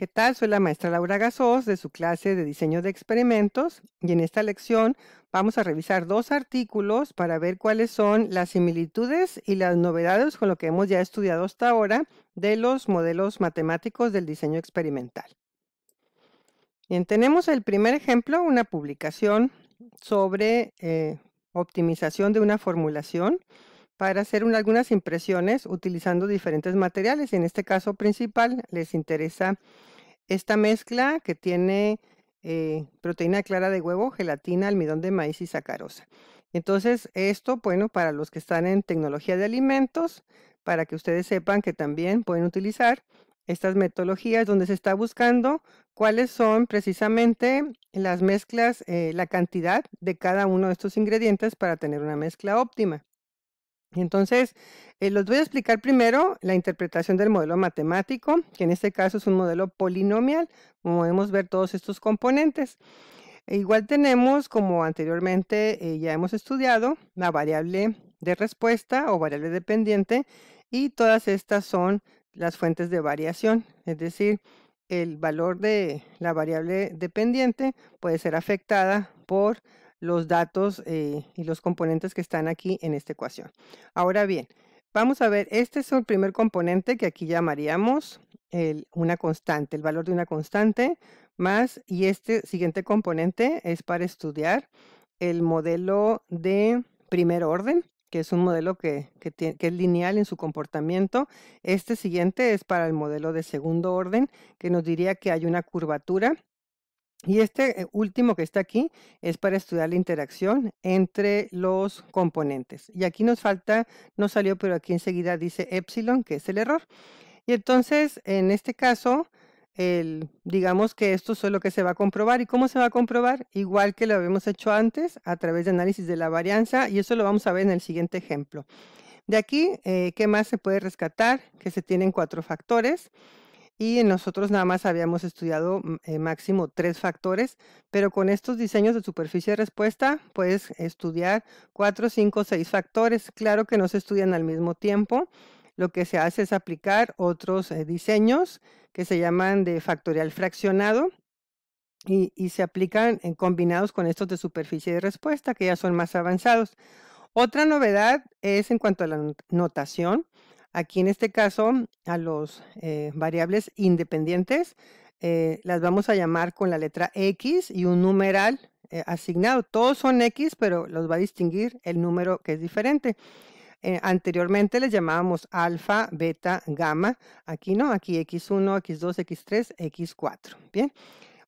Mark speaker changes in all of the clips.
Speaker 1: ¿Qué tal? Soy la maestra Laura Gasos de su clase de diseño de experimentos y en esta lección vamos a revisar dos artículos para ver cuáles son las similitudes y las novedades con lo que hemos ya estudiado hasta ahora de los modelos matemáticos del diseño experimental. Bien, tenemos el primer ejemplo, una publicación sobre eh, optimización de una formulación para hacer algunas impresiones utilizando diferentes materiales. En este caso principal les interesa esta mezcla que tiene eh, proteína clara de huevo, gelatina, almidón de maíz y sacarosa. Entonces, esto, bueno, para los que están en tecnología de alimentos, para que ustedes sepan que también pueden utilizar estas metodologías donde se está buscando cuáles son precisamente las mezclas, eh, la cantidad de cada uno de estos ingredientes para tener una mezcla óptima. Entonces, eh, los voy a explicar primero la interpretación del modelo matemático, que en este caso es un modelo polinomial, como podemos ver todos estos componentes. E igual tenemos, como anteriormente eh, ya hemos estudiado, la variable de respuesta o variable dependiente, y todas estas son las fuentes de variación, es decir, el valor de la variable dependiente puede ser afectada por los datos eh, y los componentes que están aquí en esta ecuación. Ahora bien, vamos a ver, este es el primer componente que aquí llamaríamos una constante, el valor de una constante, más, y este siguiente componente es para estudiar el modelo de primer orden, que es un modelo que, que, es lineal en su comportamiento. Este siguiente es para el modelo de segundo orden, que nos diría que hay una curvatura y este eh, último que está aquí es para estudiar la interacción entre los componentes. Y aquí nos falta, no salió, pero aquí enseguida dice epsilon, que es el error. Y entonces, en este caso, digamos que esto es lo que se va a comprobar. ¿Y cómo se va a comprobar? Igual que lo habíamos hecho antes, a través de análisis de la varianza, y eso lo vamos a ver en el siguiente ejemplo. De aquí, eh, ¿qué más se puede rescatar? Que se tienen cuatro factores y nosotros nada más habíamos estudiado mm, eh, máximo tres factores, pero con estos diseños de superficie de respuesta puedes estudiar cuatro, cinco, seis factores. Claro que no se estudian al mismo tiempo. Lo que se hace es aplicar otros eh, diseños que se llaman de factorial fraccionado y, se aplican en eh, combinados con estos de superficie de respuesta que ya son más avanzados. Otra novedad es en cuanto a la notación. Aquí en este caso, a los eh, variables independientes eh, las vamos a llamar con la letra X y un numeral eh, asignado. Todos son X, pero los va a distinguir el número que es diferente. anteriormente les llamábamos alfa, beta, gamma. Aquí no, aquí X1, X2, X3, X4. Bien.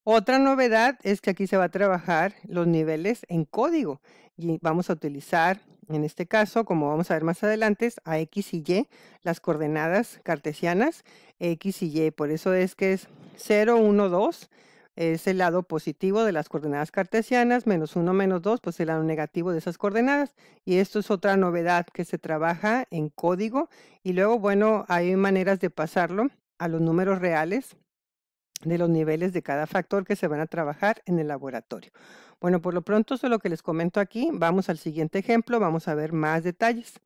Speaker 1: Otra novedad es que aquí se va a trabajar los niveles en código y vamos a utilizar, en este caso, como vamos a ver más adelante, a X y Y, las coordenadas cartesianas, X y Y. Por eso es que es 0, 1, 2, es el lado positivo de las coordenadas cartesianas, menos 1, menos 2, pues el lado negativo de esas coordenadas. Y esto es otra novedad que se trabaja en código. Y luego, bueno, hay maneras de pasarlo a los números reales de los niveles de cada factor que se van a trabajar en el laboratorio. Bueno, por lo pronto, eso es lo que les comento aquí. Vamos al siguiente ejemplo, vamos a ver más detalles.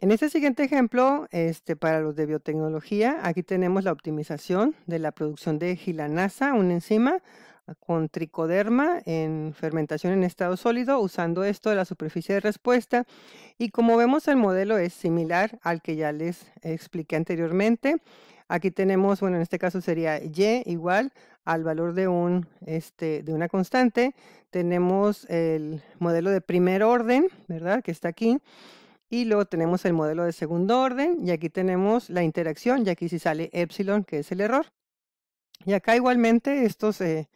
Speaker 1: En este siguiente ejemplo, este, para los de biotecnología, aquí tenemos la optimización de la producción de gilanasa, una enzima con tricoderma en fermentación en estado sólido, usando esto de la superficie de respuesta. Y como vemos, el modelo es similar al que ya les expliqué anteriormente. Aquí tenemos, bueno, en este caso sería y igual al valor de, un, este, de una constante. Tenemos el modelo de primer orden, ¿verdad? Que está aquí. Y luego tenemos el modelo de segundo orden y aquí tenemos la interacción y aquí sí sale epsilon, que es el error. Y acá igualmente estos eh,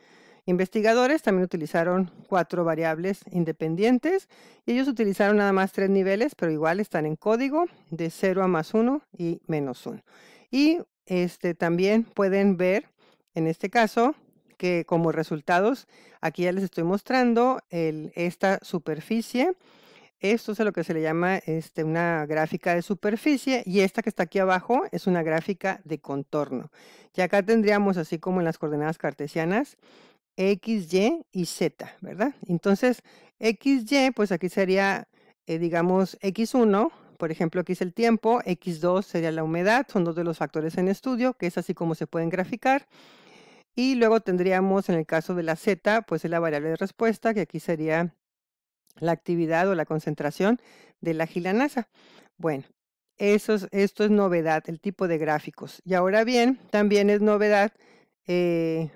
Speaker 1: investigadores también utilizaron cuatro variables independientes y ellos utilizaron nada más tres niveles, pero igual están en código de 0 a más 1 y menos 1. Y este, también pueden ver, en este caso, que como resultados, aquí ya les estoy mostrando esta superficie. Esto es lo que se le llama este, una gráfica de superficie y esta que está aquí abajo es una gráfica de contorno. Y acá tendríamos, así como en las coordenadas cartesianas, X, Y y Z, ¿verdad? Entonces, x, y, pues aquí sería, eh, digamos, X1 por ejemplo, aquí es el tiempo, X2 sería la humedad, son dos de los factores en estudio, que es así como se pueden graficar. Y luego tendríamos en el caso de la Z, pues es la variable de respuesta, que aquí sería la actividad o la concentración de la gilanasa. Bueno, eso esto es novedad, el tipo de gráficos. Y ahora bien, también es novedad en eh,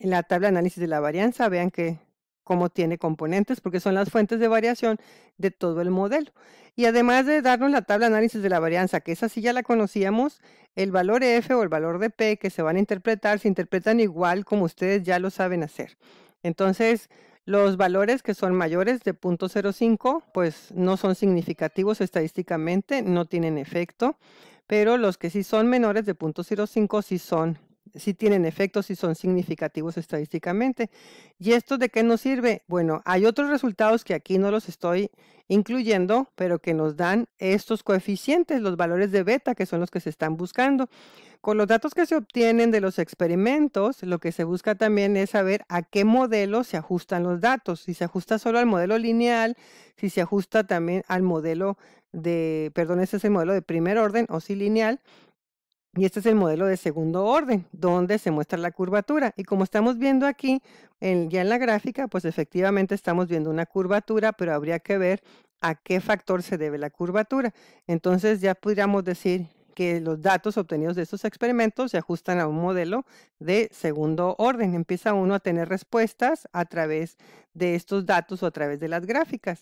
Speaker 1: la tabla de análisis de la varianza. Vean que cómo tiene componentes, porque son las fuentes de variación de todo el modelo. Y además de darnos la tabla análisis de la varianza, que esa sí ya la conocíamos, el valor F o el valor de P que se van a interpretar se interpretan igual como ustedes ya lo saben hacer. Entonces, los valores que son mayores de 0.05, pues no son significativos estadísticamente, no tienen efecto, pero los que sí son menores de 0.05 sí son si tienen efectos y son significativos estadísticamente. ¿Y esto de qué nos sirve? Bueno, hay otros resultados que aquí no los estoy incluyendo, pero que nos dan estos coeficientes, los valores de beta, que son los que se están buscando. Con los datos que se obtienen de los experimentos, lo que se busca también es saber a qué modelo se ajustan los datos, si se ajusta solo al modelo lineal, si se ajusta también al modelo de, perdón, ese es el modelo de primer orden o si lineal, y este es el modelo de segundo orden, donde se muestra la curvatura. Y como estamos viendo aquí, ya en la gráfica, pues efectivamente estamos viendo una curvatura, pero habría que ver a qué factor se debe la curvatura. Entonces ya podríamos decir que los datos obtenidos de estos experimentos se ajustan a un modelo de segundo orden. Empieza uno a tener respuestas a través de estos datos o a través de las gráficas.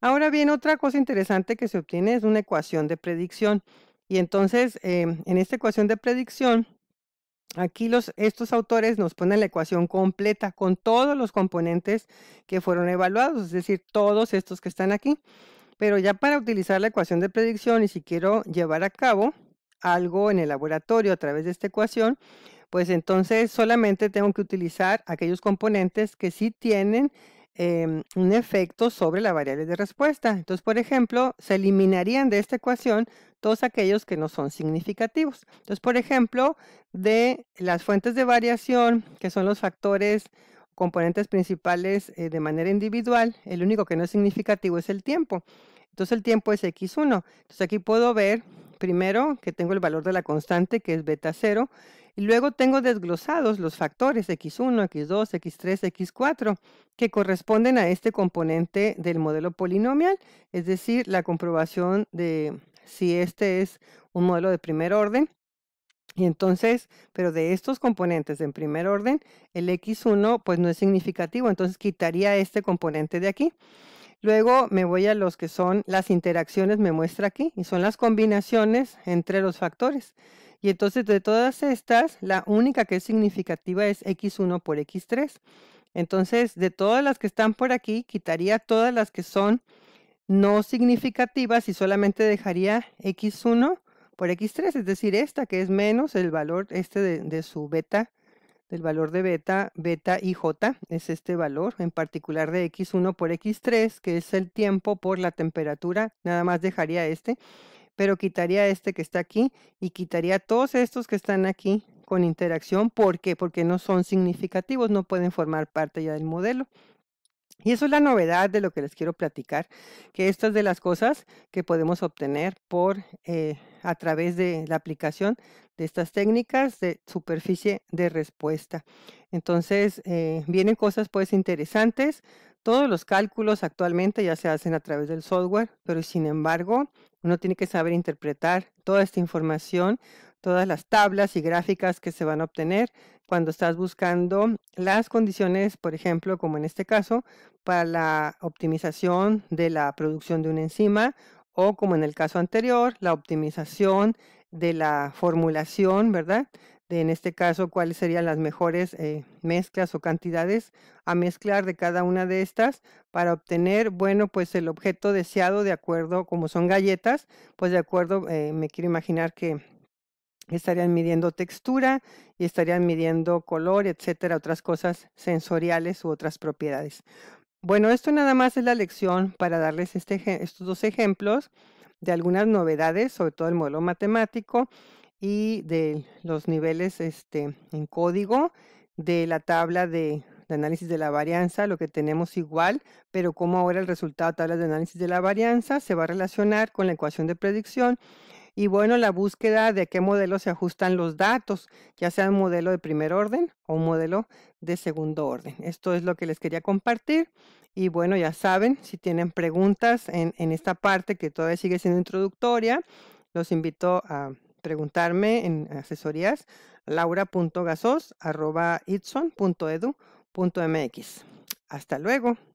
Speaker 1: Ahora bien, otra cosa interesante que se obtiene es una ecuación de predicción. Y entonces, em, en esta ecuación de predicción, aquí los, estos autores nos ponen la ecuación completa con todos los componentes que fueron evaluados, es decir, todos estos que están aquí. Pero ya para utilizar la ecuación de predicción y si quiero llevar a cabo algo en el laboratorio a través de esta ecuación, pues entonces solamente tengo que utilizar aquellos componentes que sí tienen Em, un efecto sobre la variable de respuesta. Entonces, por ejemplo, se eliminarían de esta ecuación todos aquellos que no son significativos. Entonces, por ejemplo, de las fuentes de variación, que son los factores componentes principales eh, de manera individual, el único que no es significativo es el tiempo. Entonces el tiempo es x1. Entonces aquí puedo ver primero, que tengo el valor de la constante, que es beta 0, y luego tengo desglosados los factores x1, x2, x3, x4, que corresponden a este componente del modelo polinomial, es decir, la comprobación de si este es un modelo de primer orden. Y entonces, pero de estos componentes en primer orden, el x1 pues no es significativo, entonces quitaría este componente de aquí. Luego me voy a los que son las interacciones, me muestra aquí, y son las combinaciones entre los factores. Y entonces de todas estas, la única que es significativa es x1 por x3. Entonces, de todas las que están por aquí, quitaría todas las que son no significativas y solamente dejaría x1 por x3, es decir, esta que es menos el valor este de, su beta del valor de beta, beta y j es este valor, en particular de x1 por x3, que es el tiempo por la temperatura, nada más dejaría este, pero quitaría este que está aquí y quitaría todos estos que están aquí con interacción, ¿por qué? Porque no son significativos, no pueden formar parte ya del modelo. Y eso es la novedad de lo que les quiero platicar, que estas es de las cosas que podemos obtener por eh, a través de la aplicación de estas técnicas de superficie de respuesta. Entonces, eh, vienen cosas pues interesantes. Todos los cálculos actualmente ya se hacen a través del software, pero sin embargo, uno tiene que saber interpretar toda esta información todas las tablas y gráficas que se van a obtener cuando estás buscando las condiciones, por ejemplo, como en este caso, para la optimización de la producción de una enzima o como en el caso anterior, la optimización de la formulación, ¿verdad? De, en este caso, cuáles serían las mejores eh, mezclas o cantidades a mezclar de cada una de estas para obtener, bueno, pues el objeto deseado de acuerdo, como son galletas, pues de acuerdo, eh, me quiero imaginar que estarían midiendo textura y estarían midiendo color, etcétera, otras cosas sensoriales u otras propiedades. Bueno, esto nada más es la lección para darles este estos dos ejemplos de algunas novedades, sobre todo el modelo matemático y de los niveles este, en código de la tabla de, análisis de la varianza, lo que tenemos igual, pero como ahora el resultado de tabla de análisis de la varianza se va a relacionar con la ecuación de predicción y bueno, la búsqueda de qué modelo se ajustan los datos, ya sea un modelo de primer orden o un modelo de segundo orden. Esto es lo que les quería compartir. Y bueno, ya saben, si tienen preguntas en, esta parte que todavía sigue siendo introductoria, los invito a preguntarme en asesorías laura.gasos.edu.mx. Hasta luego.